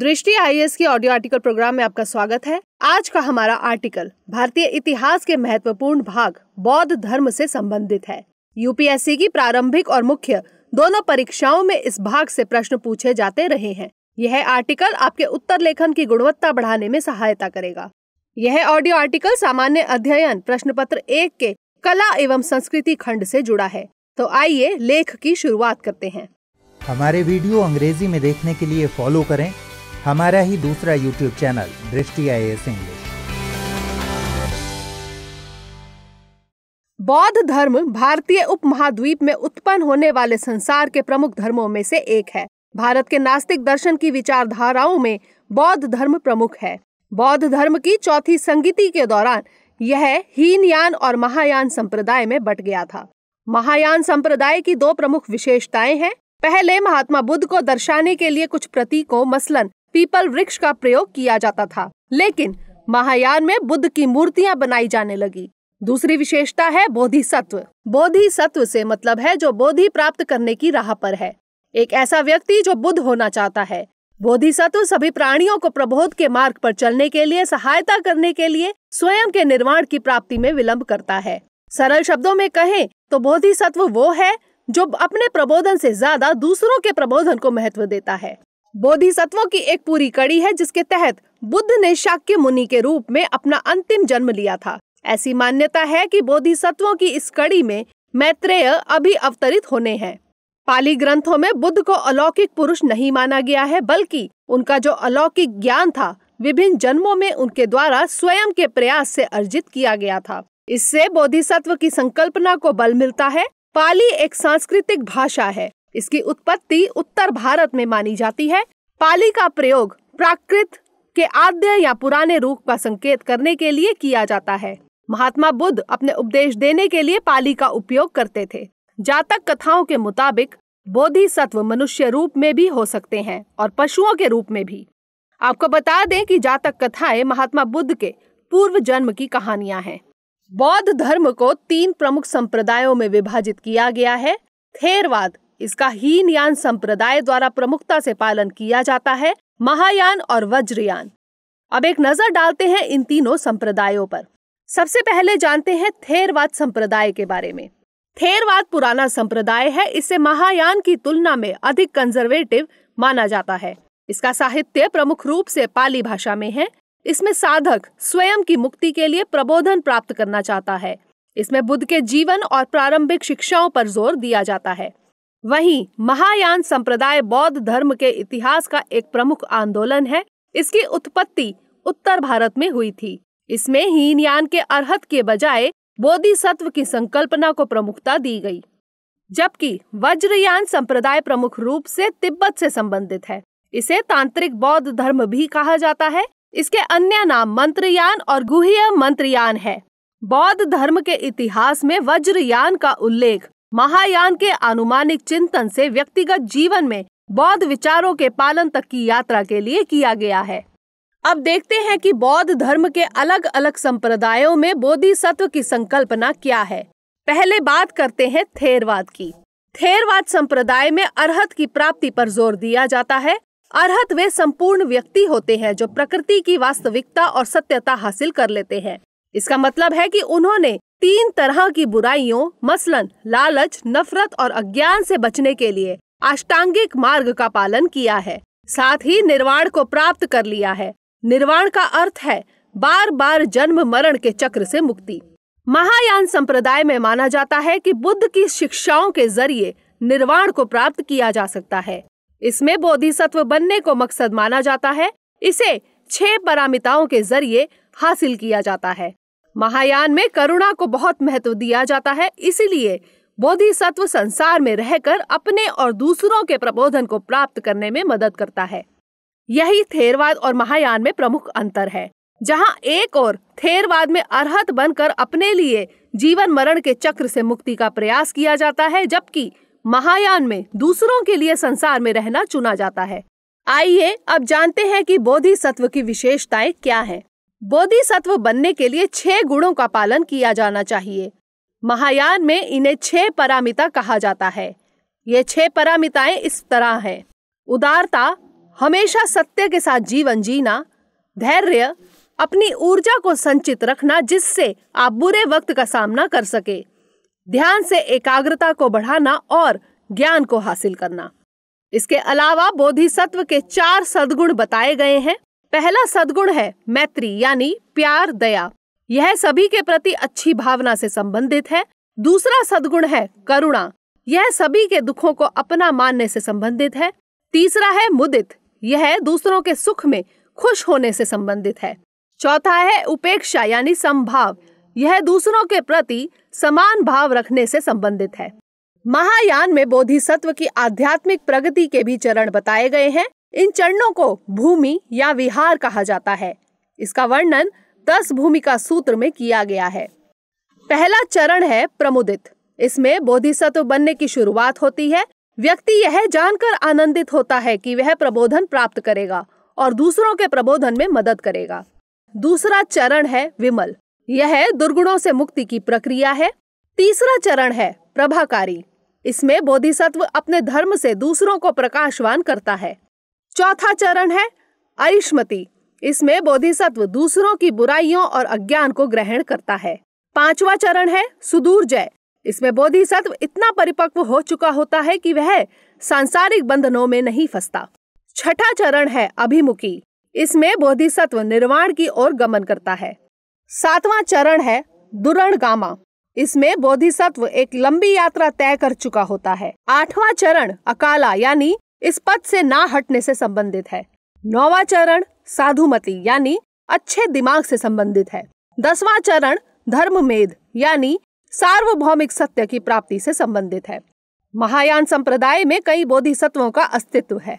दृष्टि एस की audio article programme में आपका स्वागत है आज का हमारा आर्टिकल भारतीय इतिहास के महत्वपूर्ण भाग बौद्ध धर्म से संबंधित है यूपीएससी की प्रारंभिक और मुख्य दोनों परीक्षाओं में इस भाग से प्रश्न पूछे जाते रहे हैं यह आर्टिकल आपके उत्तर लेखन की गुणवत्ता बढ़ाने में सहायता करेगा यह ऑडियो आर्टिकल सामान्य अध्ययन प्रश्न पत्र एक के कला एवं संस्कृति खंड से जुड़ा है तो आइए लेख की शुरुआत करते हैं हमारे वीडियो अंग्रेजी में देखने के लिए फॉलो करें हमारा ही दूसरा यूट्यूब चैनल दृष्टि आई इंग्लिश बौद्ध धर्म भारतीय उपमहाद्वीप में उत्पन्न होने वाले संसार के प्रमुख धर्मों में से एक है भारत के नास्तिक दर्शन की विचारधाराओं में बौद्ध धर्म प्रमुख है बौद्ध धर्म की चौथी संगीति के दौरान यह हीनयान और महायान संप्रदाय में बट गया था महायान संप्रदाय की दो प्रमुख विशेषताएं हैं पहले महात्मा बुद्ध को दर्शाने के लिए कुछ प्रतीकों मसलन पीपल वृक्ष का प्रयोग किया जाता था लेकिन महायान में बुद्ध की मूर्तियां बनाई जाने लगी दूसरी विशेषता है बोधि सत्व बोधि सत्व से मतलब है जो बोधि प्राप्त करने की राह पर है एक ऐसा व्यक्ति जो बुद्ध होना चाहता है बोधि सत्व सभी प्राणियों को प्रबोध के मार्ग पर चलने के लिए सहायता करने के लिए स्वयं के निर्माण की प्राप्ति में विलंब करता है सरल शब्दों में कहें तो बोधि सत्व वो है जो अपने प्रबोधन से ज्यादा दूसरों के प्रबोधन को महत्व देता है बोधिसत्वों की एक पूरी कड़ी है जिसके तहत बुद्ध ने शाक्य मुनि के रूप में अपना अंतिम जन्म लिया था ऐसी मान्यता है कि बोधिसत्वों की इस कड़ी में मैत्रेय अभी अवतरित होने हैं पाली ग्रंथों में बुद्ध को अलौकिक पुरुष नहीं माना गया है बल्कि उनका जो अलौकिक ज्ञान था विभिन्न जन्मों में उनके द्वारा स्वयं के प्रयास से अर्जित किया गया था इससे बोधिसत्व की संकल्पना को बल मिलता है पाली एक सांस्कृतिक भाषा है इसकी उत्पत्ति उत्तर भारत में मानी जाती है पाली का प्रयोग प्राकृत के आद्य या पुराने रूप का संकेत करने के लिए किया जाता है महात्मा बुद्ध अपने उपदेश देने के लिए पाली का उपयोग करते थे जातक कथाओं के मुताबिक बोधि सत्व मनुष्य रूप में भी हो सकते हैं और पशुओं के रूप में भी आपको बता दें कि जातक कथाएं महात्मा बुद्ध के पूर्व जन्म की कहानियां हैं बौद्ध धर्म को तीन प्रमुख संप्रदायों में विभाजित किया गया है थेरवाद इसका हीन यान संप्रदाय द्वारा प्रमुखता से पालन किया जाता है महायान और वज्रयान अब एक नजर डालते हैं इन तीनों संप्रदायों पर सबसे पहले जानते हैं थेरवाद संप्रदाय के बारे में थेरवाद पुराना संप्रदाय है इसे महायान की तुलना में अधिक कंजर्वेटिव माना जाता है इसका साहित्य प्रमुख रूप से पाली भाषा में है इसमें साधक स्वयं की मुक्ति के लिए प्रबोधन प्राप्त करना चाहता है इसमें बुद्ध के जीवन और प्रारंभिक शिक्षाओं पर जोर दिया जाता है वहीं महायान संप्रदाय बौद्ध धर्म के इतिहास का एक प्रमुख आंदोलन है इसकी उत्पत्ति उत्तर भारत में हुई थी इसमें हीन यान के अर्हत के बजाय सत्व की संकल्पना को प्रमुखता दी गई जबकि वज्रयान संप्रदाय प्रमुख रूप से तिब्बत से संबंधित है इसे तांत्रिक बौद्ध धर्म भी कहा जाता है इसके अन्य नाम मंत्रयान और गुहिया मंत्रयान है बौद्ध धर्म के इतिहास में वज्रयान का उल्लेख महायान के अनुमानिक चिंतन से व्यक्तिगत जीवन में बौद्ध विचारों के पालन तक की यात्रा के लिए किया गया है अब देखते हैं कि बौद्ध धर्म के अलग अलग संप्रदायों में बोधिसत्व की संकल्पना क्या है पहले बात करते हैं थेरवाद की थेरवाद संप्रदाय में अरहत की प्राप्ति पर जोर दिया जाता है अरहत वे संपूर्ण व्यक्ति होते हैं जो प्रकृति की वास्तविकता और सत्यता हासिल कर लेते हैं इसका मतलब है कि उन्होंने तीन तरह की बुराइयों मसलन लालच नफरत और अज्ञान से बचने के लिए अष्टांगिक मार्ग का पालन किया है साथ ही निर्वाण को प्राप्त कर लिया है निर्वाण का अर्थ है बार बार जन्म मरण के चक्र से मुक्ति महायान संप्रदाय में माना जाता है कि बुद्ध की शिक्षाओं के जरिए निर्वाण को प्राप्त किया जा सकता है इसमें बोधिसत्व बनने को मकसद माना जाता है इसे छह परामिताओं के जरिए हासिल किया जाता है महायान में करुणा को बहुत महत्व दिया जाता है इसीलिए बोधिसत्व संसार में रहकर अपने और दूसरों के प्रबोधन को प्राप्त करने में मदद करता है यही थेरवाद और महायान में प्रमुख अंतर है जहाँ एक और थेरवाद में अर्हत बनकर अपने लिए जीवन मरण के चक्र से मुक्ति का प्रयास किया जाता है जबकि महायान में दूसरों के लिए संसार में रहना चुना जाता है आइए अब जानते हैं कि बोधिसत्व की विशेषताएं क्या हैं। बोधिसत्व बनने के लिए छह गुणों का पालन किया जाना चाहिए महायान में इन्हें छह परामिता कहा जाता है ये छह परामिताएं इस तरह हैं उदारता हमेशा सत्य के साथ जीवन जीना धैर्य अपनी ऊर्जा को संचित रखना जिससे आप बुरे वक्त का सामना कर सके ध्यान से एकाग्रता को बढ़ाना और ज्ञान को हासिल करना इसके अलावा बोधिसत्व के चार सदगुण बताए गए हैं पहला सदगुण है मैत्री यानी प्यार दया यह सभी के प्रति अच्छी भावना से संबंधित है दूसरा सदगुण है करुणा यह सभी के दुखों को अपना मानने से संबंधित है तीसरा है मुदित यह दूसरों के सुख में खुश होने से संबंधित है चौथा है उपेक्षा यानी संभाव यह दूसरों के प्रति समान भाव रखने से संबंधित है महायान में बोधिसत्व की आध्यात्मिक प्रगति के भी चरण बताए गए हैं इन चरणों को भूमि या विहार कहा जाता है इसका वर्णन दस भूमिका सूत्र में किया गया है पहला चरण है प्रमुदित इसमें बोधिसत्व बनने की शुरुआत होती है व्यक्ति यह जानकर आनंदित होता है कि वह प्रबोधन प्राप्त करेगा और दूसरों के प्रबोधन में मदद करेगा दूसरा चरण है विमल यह दुर्गुणों से मुक्ति की प्रक्रिया है तीसरा चरण है प्रभाकारी इसमें बोधिसत्व अपने धर्म से दूसरों को प्रकाशवान करता है चौथा चरण है अरिश्मति इसमें बोधिसत्व दूसरों की बुराइयों और अज्ञान को ग्रहण करता है पांचवा चरण है सुदूर जय इसमें बोधिसत्व इतना परिपक्व हो चुका होता है कि वह सांसारिक बंधनों में नहीं फंसता छठा चरण है अभिमुखी इसमें बोधिसत्व निर्वाण की ओर गमन करता है सातवां चरण है गामा इसमें बोधिसत्व एक लंबी यात्रा तय कर चुका होता है आठवां चरण अकाला यानी इस पद से ना हटने से संबंधित है नौवा चरण साधुमति यानी अच्छे दिमाग से संबंधित है दसवा चरण धर्ममेध यानी सार्वभौमिक सत्य की प्राप्ति से संबंधित है महायान संप्रदाय में कई बोधिसत्वों का अस्तित्व है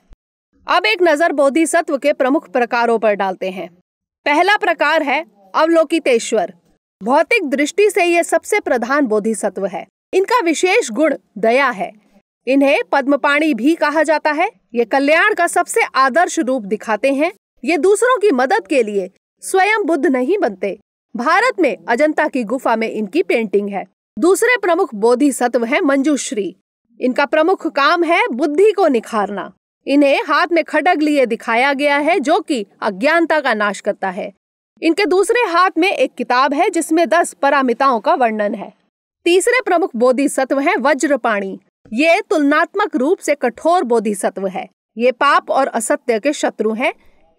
अब एक नजर बोधिसत्व के प्रमुख प्रकारों पर डालते हैं पहला प्रकार है अवलोकितेश्वर भौतिक दृष्टि से यह सबसे प्रधान बोधिसत्व है इनका विशेष गुण दया है इन्हें पद्मपाणी भी कहा जाता है ये कल्याण का सबसे आदर्श रूप दिखाते हैं ये दूसरों की मदद के लिए स्वयं बुद्ध नहीं बनते भारत में अजंता की गुफा में इनकी पेंटिंग है दूसरे प्रमुख बोधि सत्व है मंजूश्री इनका प्रमुख काम है बुद्धि को निखारना इन्हें हाथ में खडग लिए दिखाया गया है जो कि अज्ञानता का नाश करता है इनके दूसरे हाथ में एक किताब है जिसमें दस परामिताओं का वर्णन है तीसरे प्रमुख बोधि सत्व है वज्रपाणी ये तुलनात्मक रूप से कठोर बोधिसत्व है ये पाप और असत्य के शत्रु हैं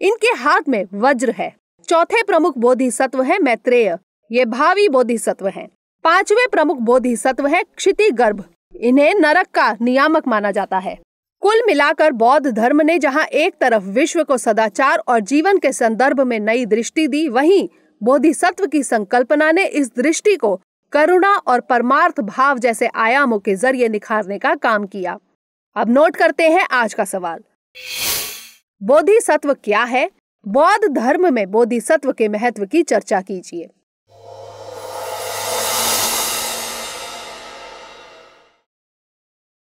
इनके हाथ में वज्र है चौथे प्रमुख बोधिसत्व है मैत्रेय ये भावी बोधिसत्व हैं पांचवे प्रमुख बोधिसत्व है क्षिति गर्भ इन्हें नरक का नियामक माना जाता है कुल मिलाकर बौद्ध धर्म ने जहाँ एक तरफ विश्व को सदाचार और जीवन के संदर्भ में नई दृष्टि दी वहीं बोधिसत्व की संकल्पना ने इस दृष्टि को करुणा और परमार्थ भाव जैसे आयामों के जरिए निखारने का काम किया अब नोट करते हैं आज का सवाल बोधिसत्व क्या है बौद्ध धर्म में बोधिसत्व के महत्व की चर्चा कीजिए